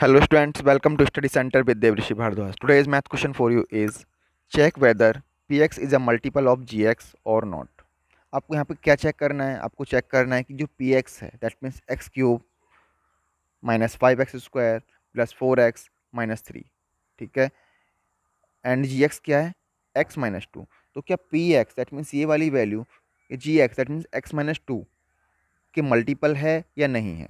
hello students welcome to study centre with Dev Rishi Bhardwaj Devrishi maths question for you is check whether P X is a multiple of G X or not आपको यहाँ पे क्या check करना है आपको check करना है कि जो पी एक्स है that means X cube minus five X square plus four X minus three ठीक है एंड जी एक्स क्या है एक्स माइनस टू तो क्या पी एक्स दैट मीन्स ये वाली value G X that means X minus two के multiple है या नहीं है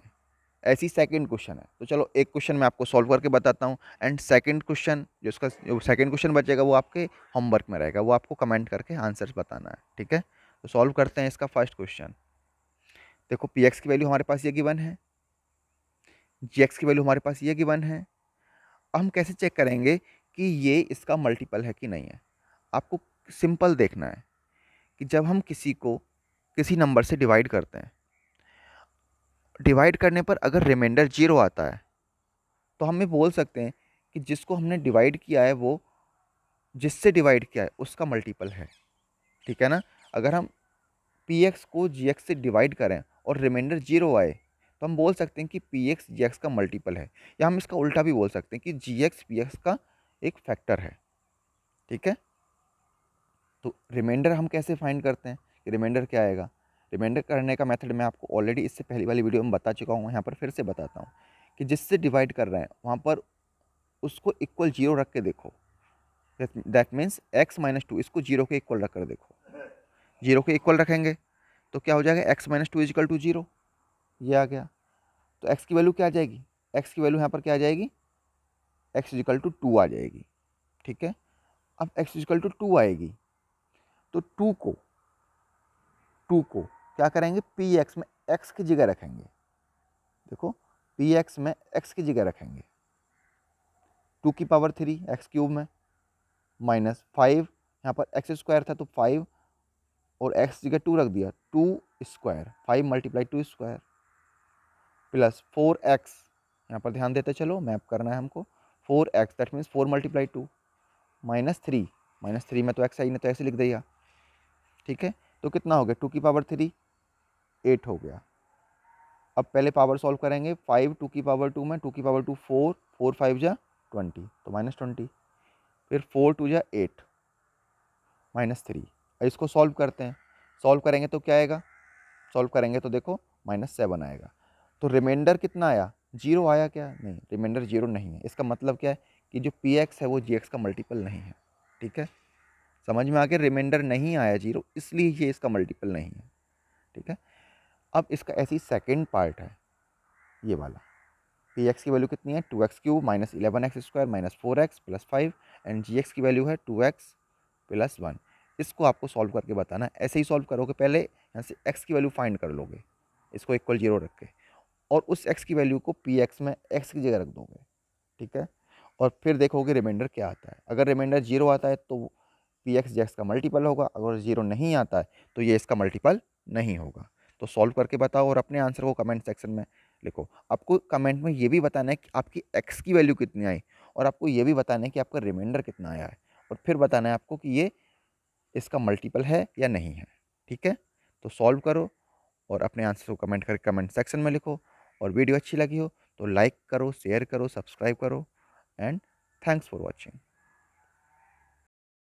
ऐसी सेकंड क्वेश्चन है तो चलो एक क्वेश्चन मैं आपको सॉल्व करके बताता हूँ एंड सेकंड क्वेश्चन जो उसका जो सेकंड क्वेश्चन बचेगा वो आपके होमवर्क में रहेगा वो आपको कमेंट करके आंसर्स बताना है ठीक है तो सॉल्व करते हैं इसका फर्स्ट क्वेश्चन देखो पी की वैल्यू हमारे पास ये गिवन है जी की वैल्यू हमारे पास ये गिवन है हम कैसे चेक करेंगे कि ये इसका मल्टीपल है कि नहीं है आपको सिंपल देखना है कि जब हम किसी को किसी नंबर से डिवाइड करते हैं डिवाइड करने पर अगर रिमाइंडर जीरो आता है तो हम ये बोल सकते हैं कि जिसको हमने डिवाइड किया है वो जिससे डिवाइड किया है उसका मल्टीपल है ठीक है ना अगर हम पी एक्स को जी एक्स से डिवाइड करें और रिमाइंडर जीरो आए तो हम बोल सकते हैं कि पी एक्स जी एक्स का मल्टीपल है या हम इसका उल्टा भी बोल सकते हैं कि जी एक्स पी एक्स का एक फैक्टर है ठीक है तो रिमाइंडर हम कैसे फाइंड करते हैं कि रिमाइंडर क्या आएगा रिमाइंडर करने का मेथड मैं आपको ऑलरेडी इससे पहली वाली वीडियो में बता चुका हूँ यहाँ पर फिर से बताता हूँ कि जिससे डिवाइड कर रहे हैं वहाँ पर उसको इक्वल जीरो रख के देखो that means X minus two इसको जीरो के इक्वल रख कर देखो जीरो के इक्वल रखेंगे तो क्या हो जाएगा X minus two is equal to zero ये आ गया तो एक्स की वैल्यू क्या आ जाएगी एक्स की वैल्यू यहाँ पर क्या आ जाएगी एक्स इजिकल टू टू आ जाएगी ठीक है अब एक्स इजिकल टू टू आएगी तो टू को टू को क्या करेंगे पी एक्स में एक्स की जगह रखेंगे देखो पी एक्स में एक्स की जगह रखेंगे टू की पावर थ्री एक्स क्यूब में माइनस फाइव यहाँ पर एक्स स्क्वायर था तो फाइव और एक्स जगह टू रख दिया two square five multiply two square plus four X यहाँ पर ध्यान देते चलो मैप करना है हमको four X that means four multiply two minus three minus three में तो एक्स आई ने तो ऐसे लिख दिया ठीक है तो कितना हो गया टू की पावर थ्री एट हो गया अब पहले पावर सॉल्व करेंगे फाइव टू की पावर टू में टू की power two four four five जा ट्वेंटी तो माइनस ट्वेंटी फिर फोर टू जा एट माइनस थ्री इसको सॉल्व करते हैं सॉल्व करेंगे तो क्या आएगा सॉल्व करेंगे तो देखो माइनस सेवन आएगा तो रिमाइंडर कितना आया जीरो आया क्या नहीं रिमाइंडर जीरो नहीं है इसका मतलब क्या है कि जो पी एक्स है वो जी एक्स का मल्टीपल नहीं है ठीक है समझ में आ गया रिमाइंडर नहीं आया जीरो इसलिए ये इसका मल्टीपल नहीं है ठीक है अब इसका ऐसी सेकेंड पार्ट है ये वाला पी एक्स की वैल्यू कितनी है two X cube minus eleven X square minus four X plus five and G X की वैल्यू है टू एक्स प्लस वन इसको आपको सॉल्व करके बताना ऐसे ही सॉल्व करोगे पहले यहाँ से एक्स की वैल्यू फाइंड कर लोगे इसको इक्वल जीरो रख के और उस एक्स की वैल्यू को पी एक्स में एक्स की जगह रख दोगे ठीक है और फिर देखोगे रिमाइंडर क्या आता है अगर रिमाइंडर जीरो आता है तो पी एक्स जे एक्स का मल्टीपल होगा अगर जीरो नहीं आता है तो ये इसका मल्टीपल नहीं होगा तो सॉल्व करके बताओ और अपने आंसर को कमेंट सेक्शन में लिखो आपको कमेंट में ये भी बताना है कि आपकी एक्स की वैल्यू कितनी आई और आपको ये भी बताना है कि आपका रिमाइंडर कितना आया है और फिर बताना है आपको कि ये इसका मल्टीपल है या नहीं है ठीक है तो सॉल्व करो और अपने आंसर को कमेंट करके कमेंट सेक्शन में लिखो और वीडियो अच्छी लगी हो तो लाइक करो शेयर करो सब्सक्राइब करो एंड थैंक्स फॉर वॉचिंग